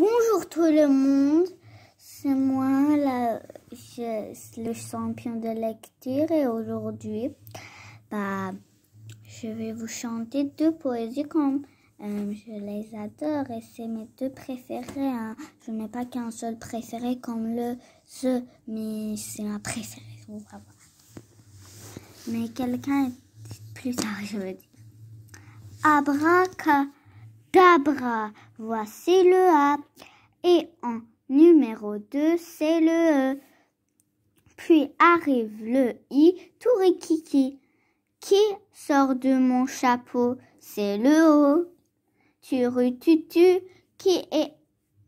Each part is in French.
Bonjour tout le monde, c'est moi la, le champion de lecture et aujourd'hui bah, je vais vous chanter deux poésies comme euh, je les adore et c'est mes deux préférés. Hein. Je n'ai pas qu'un seul préféré comme le ce, mais c'est ma préférée. Mais quelqu'un est plus tard, je veux dire. Abraca Dabra, voici le A. Et en numéro 2, c'est le E. Puis arrive le I, tout Qui sort de mon chapeau C'est le O. Turututu, qui est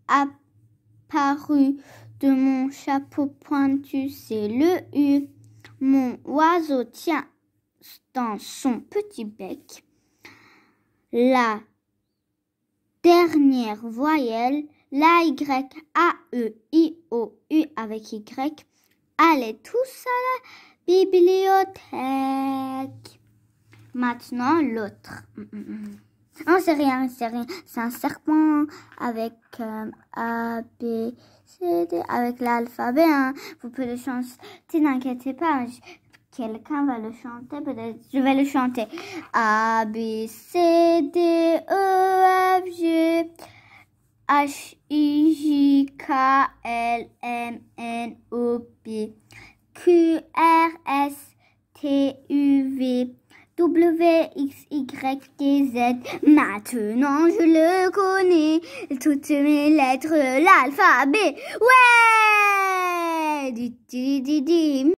apparu de mon chapeau pointu C'est le U. Mon oiseau tient dans son petit bec la dernière voyelle, la Y, A, E, I, O, U avec Y, allez tous à la bibliothèque. Maintenant, l'autre. Mm, mm, mm. Non, c'est rien, c'est rien. C'est un serpent avec euh, A, B, C, D, avec l'alphabet. Hein. Vous pouvez le chanter, n'inquiétez pas. Hein, quelqu'un va le chanter, peut Je vais le chanter. A, B, C, D, E. H I J K L M N O P Q R S T U V W X Y Z Maintenant je le connais toutes mes lettres l'alphabet Ouais